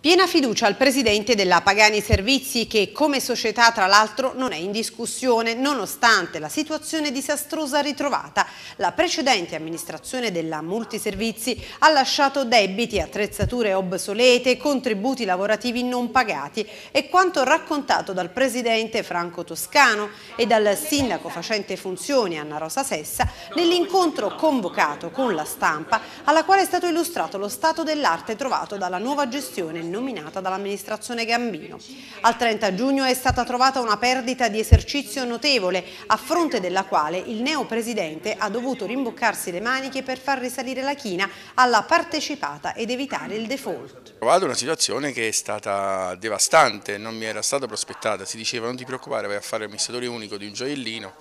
Piena fiducia al presidente della Pagani Servizi che come società tra l'altro non è in discussione nonostante la situazione disastrosa ritrovata. La precedente amministrazione della Multiservizi ha lasciato debiti, attrezzature obsolete, contributi lavorativi non pagati e quanto raccontato dal presidente Franco Toscano e dal sindaco facente funzioni Anna Rosa Sessa nell'incontro convocato con la stampa alla quale è stato illustrato lo stato dell'arte trovato dalla nuova nuova gestione nominata dall'amministrazione Gambino. Al 30 giugno è stata trovata una perdita di esercizio notevole, a fronte della quale il neopresidente ha dovuto rimboccarsi le maniche per far risalire la china alla partecipata ed evitare il default. Ho trovato una situazione che è stata devastante, non mi era stata prospettata, si diceva non ti preoccupare vai a fare amministratore unico di un gioiellino,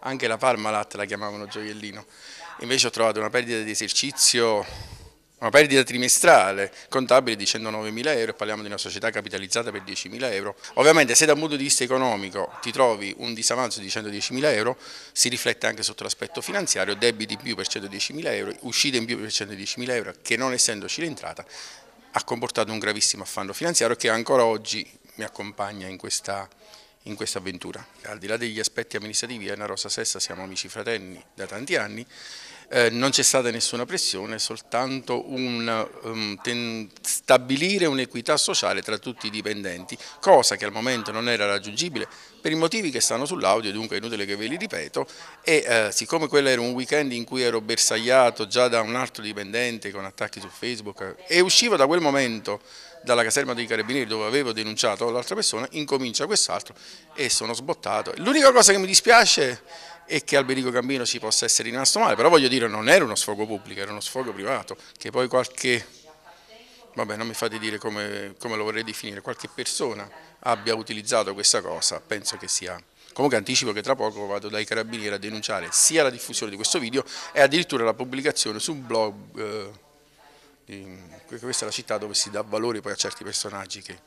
anche la Parmalat la chiamavano gioiellino, invece ho trovato una perdita di esercizio una perdita trimestrale contabile di 109.000 euro e parliamo di una società capitalizzata per 10.000 euro. Ovviamente se da un punto di vista economico ti trovi un disavanzo di 110.000 euro si riflette anche sotto l'aspetto finanziario, debiti in più per 110.000 euro, uscite in più per 110.000 euro che non essendoci l'entrata ha comportato un gravissimo affanno finanziario che ancora oggi mi accompagna in questa in questa avventura. Al di là degli aspetti amministrativi, Anna Rosa Sessa siamo amici fratelli da tanti anni eh, non c'è stata nessuna pressione, soltanto un, um, stabilire un'equità sociale tra tutti i dipendenti, cosa che al momento non era raggiungibile per i motivi che stanno sull'audio, dunque è inutile che ve li ripeto, e eh, siccome quello era un weekend in cui ero bersagliato già da un altro dipendente con attacchi su Facebook e uscivo da quel momento dalla caserma dei carabinieri dove avevo denunciato l'altra persona, incomincia quest'altro e sono sbottato. L'unica cosa che mi dispiace e che Alberico Gambino ci possa essere rimasto male, però voglio dire non era uno sfogo pubblico, era uno sfogo privato, che poi qualche, vabbè non mi fate dire come, come lo vorrei definire, qualche persona abbia utilizzato questa cosa, penso che sia... Comunque anticipo che tra poco vado dai carabinieri a denunciare sia la diffusione di questo video e addirittura la pubblicazione su un blog, eh, in, questa è la città dove si dà valore poi a certi personaggi che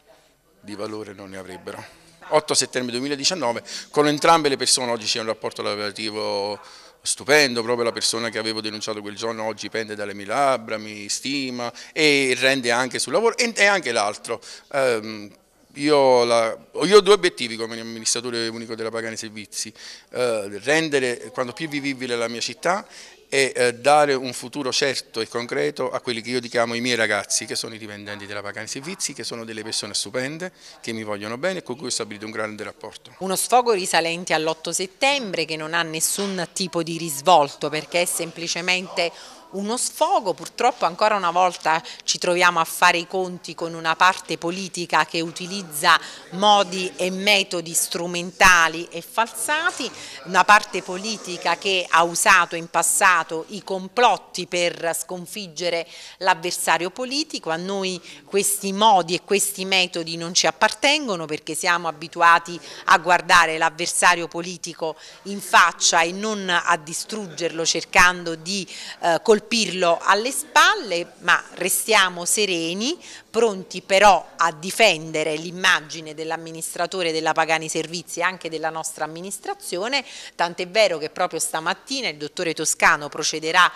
di valore non ne avrebbero. 8 settembre 2019, con entrambe le persone oggi c'è un rapporto lavorativo stupendo, proprio la persona che avevo denunciato quel giorno oggi pende dalle mie labbra, mi stima e rende anche sul lavoro e, anche l'altro. Um, io, la, io, ho due obiettivi come amministratore unico della Pagani Servizi, eh, rendere quanto più vivibile la mia città e eh, dare un futuro certo e concreto a quelli che io chiamo i miei ragazzi, che sono i dipendenti della Pagani Servizi, che sono delle persone stupende, che mi vogliono bene e con cui ho stabilito un grande rapporto. Uno sfogo risalente all'8 settembre che non ha nessun tipo di risvolto perché è semplicemente uno sfogo, purtroppo ancora una volta ci troviamo a fare i conti con una parte politica che utilizza modi e metodi strumentali e falsati, una parte politica che ha usato in passato i complotti per sconfiggere l'avversario politico, a noi questi modi e questi metodi non ci appartengono perché siamo abituati a guardare l'avversario politico in faccia e non a distruggerlo cercando di eh, colpirlo alle spalle, ma restiamo sereni, pronti però a difendere l'immagine dell'amministratore della Pagani Servizi e anche della nostra amministrazione, tant'è vero che proprio stamattina il dottore Toscano procederà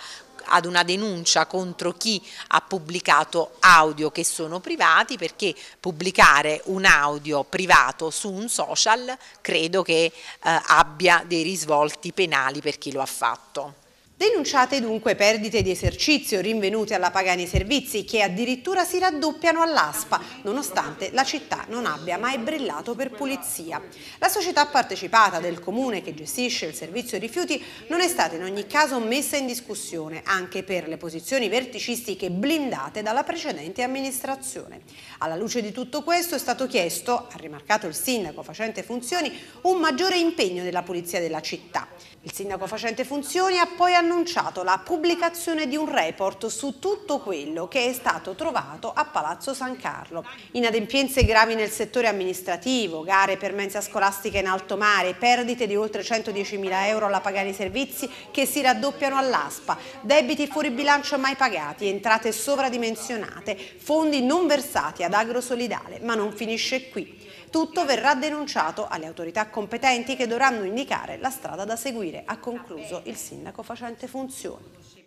ad una denuncia contro chi ha pubblicato audio che sono privati perché pubblicare un audio privato su un social credo che eh, abbia dei risvolti penali per chi lo ha fatto. Denunciate dunque perdite di esercizio rinvenute alla Pagani Servizi che addirittura si raddoppiano all'ASPA nonostante la città non abbia mai brillato per pulizia. La società partecipata del comune che gestisce il servizio rifiuti non è stata in ogni caso messa in discussione anche per le posizioni verticistiche blindate dalla precedente amministrazione. Alla luce di tutto questo è stato chiesto, ha rimarcato il sindaco facente funzioni, un maggiore impegno della pulizia della città. Il sindaco facente funzioni ha poi annunciato annunciato la pubblicazione di un report su tutto quello che è stato trovato a Palazzo San Carlo. Inadempienze gravi nel settore amministrativo, gare per mensa scolastica in alto mare, perdite di oltre 110.000 euro alla Pagani Servizi che si raddoppiano all'ASPA, debiti fuori bilancio mai pagati, entrate sovradimensionate, fondi non versati ad agrosolidale, ma non finisce qui. Tutto verrà denunciato alle autorità competenti che dovranno indicare la strada da seguire, ha concluso il sindaco facente funzioni.